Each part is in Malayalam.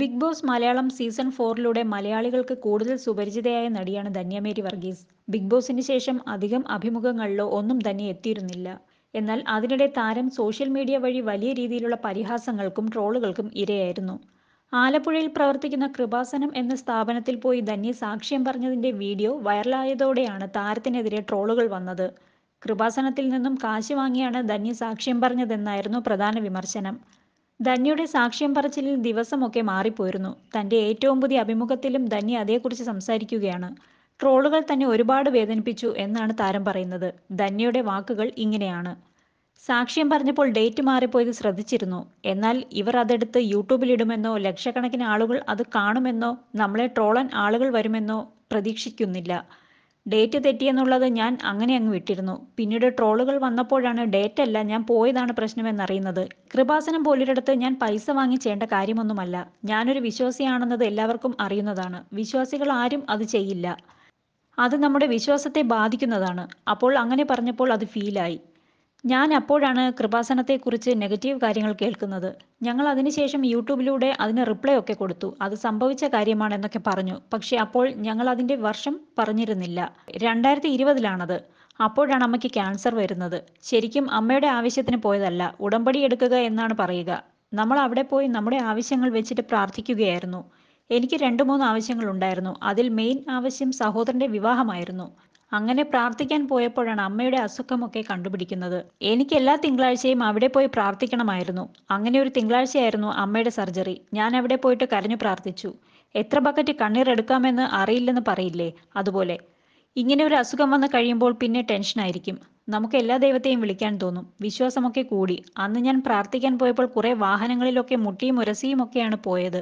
ബിഗ് ബോസ് മലയാളം സീസൺ ഫോറിലൂടെ മലയാളികൾക്ക് കൂടുതൽ സുപരിചിതയായ നടിയാണ് ധന്യമേരി വർഗീസ് ബിഗ് ബോസിന് ശേഷം അധികം അഭിമുഖങ്ങളിലോ ഒന്നും തന്നെ എത്തിയിരുന്നില്ല എന്നാൽ അതിനിടെ താരം സോഷ്യൽ മീഡിയ വഴി വലിയ രീതിയിലുള്ള പരിഹാസങ്ങൾക്കും ട്രോളുകൾക്കും ഇരയായിരുന്നു ആലപ്പുഴയിൽ പ്രവർത്തിക്കുന്ന കൃപാസനം എന്ന സ്ഥാപനത്തിൽ പോയി ധന്യ സാക്ഷ്യം പറഞ്ഞതിന്റെ വീഡിയോ വൈറലായതോടെയാണ് താരത്തിനെതിരെ ട്രോളുകൾ വന്നത് കൃപാസനത്തിൽ നിന്നും കാശ് വാങ്ങിയാണ് ധന്യ സാക്ഷ്യം പറഞ്ഞതെന്നായിരുന്നു പ്രധാന വിമർശനം ധന്യയുടെ സാക്ഷ്യം പറച്ചിലിൽ ദിവസമൊക്കെ മാറിപ്പോയിരുന്നു തൻ്റെ ഏറ്റവും പുതിയ അഭിമുഖത്തിലും ധന്യ അതേക്കുറിച്ച് സംസാരിക്കുകയാണ് ട്രോളുകൾ തന്നെ ഒരുപാട് വേദനിപ്പിച്ചു എന്നാണ് താരം പറയുന്നത് ധന്യയുടെ വാക്കുകൾ ഇങ്ങനെയാണ് സാക്ഷ്യം പറഞ്ഞപ്പോൾ ഡേറ്റ് മാറിപ്പോയത് ശ്രദ്ധിച്ചിരുന്നു എന്നാൽ ഇവർ അതെടുത്ത് യൂട്യൂബിലിടുമെന്നോ ലക്ഷക്കണക്കിന് ആളുകൾ അത് കാണുമെന്നോ നമ്മളെ ട്രോളൻ ആളുകൾ വരുമെന്നോ പ്രതീക്ഷിക്കുന്നില്ല ഡേറ്റ് തെറ്റിയെന്നുള്ളത് ഞാൻ അങ്ങനെ അങ്ങ് വിട്ടിരുന്നു പിന്നീട് ട്രോളുകൾ വന്നപ്പോഴാണ് ഡേറ്റ് അല്ല ഞാൻ പോയതാണ് പ്രശ്നമെന്നറിയുന്നത് കൃപാസനം പോലൊരിടത്ത് ഞാൻ പൈസ വാങ്ങി ചെയ്യേണ്ട കാര്യമൊന്നുമല്ല ഞാനൊരു വിശ്വാസിയാണെന്നത് എല്ലാവർക്കും അറിയുന്നതാണ് വിശ്വാസികൾ ആരും അത് ചെയ്യില്ല അത് നമ്മുടെ വിശ്വാസത്തെ ബാധിക്കുന്നതാണ് അപ്പോൾ അങ്ങനെ പറഞ്ഞപ്പോൾ അത് ഫീലായി ഞാൻ അപ്പോഴാണ് കൃപാസനത്തെക്കുറിച്ച് നെഗറ്റീവ് കാര്യങ്ങൾ കേൾക്കുന്നത് ഞങ്ങൾ അതിനുശേഷം യൂട്യൂബിലൂടെ അതിന് റിപ്ലൈ ഒക്കെ കൊടുത്തു അത് സംഭവിച്ച കാര്യമാണെന്നൊക്കെ പറഞ്ഞു പക്ഷേ അപ്പോൾ ഞങ്ങൾ അതിൻ്റെ വർഷം പറഞ്ഞിരുന്നില്ല രണ്ടായിരത്തി ഇരുപതിലാണത് അപ്പോഴാണ് അമ്മയ്ക്ക് ക്യാൻസർ വരുന്നത് ശരിക്കും അമ്മയുടെ ആവശ്യത്തിന് പോയതല്ല ഉടമ്പടി എടുക്കുക എന്നാണ് പറയുക നമ്മൾ അവിടെ പോയി നമ്മുടെ ആവശ്യങ്ങൾ വെച്ചിട്ട് പ്രാർത്ഥിക്കുകയായിരുന്നു എനിക്ക് രണ്ട് മൂന്ന് ആവശ്യങ്ങൾ ഉണ്ടായിരുന്നു അതിൽ മെയിൻ ആവശ്യം സഹോദരന്റെ വിവാഹമായിരുന്നു അങ്ങനെ പ്രാർത്ഥിക്കാൻ പോയപ്പോഴാണ് അമ്മയുടെ അസുഖമൊക്കെ കണ്ടുപിടിക്കുന്നത് എനിക്ക് എല്ലാ തിങ്കളാഴ്ചയും അവിടെ പോയി പ്രാർത്ഥിക്കണമായിരുന്നു അങ്ങനെ ഒരു തിങ്കളാഴ്ചയായിരുന്നു അമ്മയുടെ സർജറി ഞാൻ അവിടെ പോയിട്ട് കരഞ്ഞു പ്രാർത്ഥിച്ചു എത്ര ബക്കറ്റ് കണ്ണീർ എടുക്കാമെന്ന് അറിയില്ലെന്ന് പറയില്ലേ അതുപോലെ ഇങ്ങനെ ഒരു അസുഖം വന്നു കഴിയുമ്പോൾ പിന്നെ ടെൻഷനായിരിക്കും നമുക്ക് എല്ലാ ദൈവത്തെയും വിളിക്കാൻ തോന്നും വിശ്വാസമൊക്കെ കൂടി അന്ന് ഞാൻ പ്രാർത്ഥിക്കാൻ പോയപ്പോൾ കുറേ വാഹനങ്ങളിലൊക്കെ മുട്ടിയും ഉരസിയും ഒക്കെയാണ് പോയത്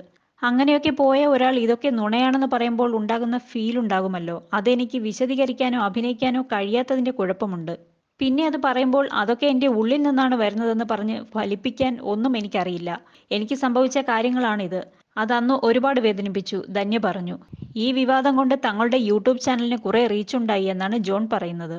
അങ്ങനെയൊക്കെ പോയ ഒരാൾ ഇതൊക്കെ നുണയാണെന്ന് പറയുമ്പോൾ ഉണ്ടാകുന്ന ഫീൽ ഉണ്ടാകുമല്ലോ അതെനിക്ക് വിശദീകരിക്കാനോ അഭിനയിക്കാനോ കഴിയാത്തതിന്റെ കുഴപ്പമുണ്ട് പിന്നെ അത് പറയുമ്പോൾ അതൊക്കെ എൻ്റെ ഉള്ളിൽ നിന്നാണ് വരുന്നതെന്ന് പറഞ്ഞ് ഫലിപ്പിക്കാൻ ഒന്നും എനിക്കറിയില്ല എനിക്ക് സംഭവിച്ച കാര്യങ്ങളാണിത് അതന്ന് ഒരുപാട് വേദനിപ്പിച്ചു ധന്യ പറഞ്ഞു ഈ വിവാദം കൊണ്ട് തങ്ങളുടെ യൂട്യൂബ് ചാനലിന് കുറേ റീച്ചുണ്ടായി എന്നാണ് ജോൺ പറയുന്നത്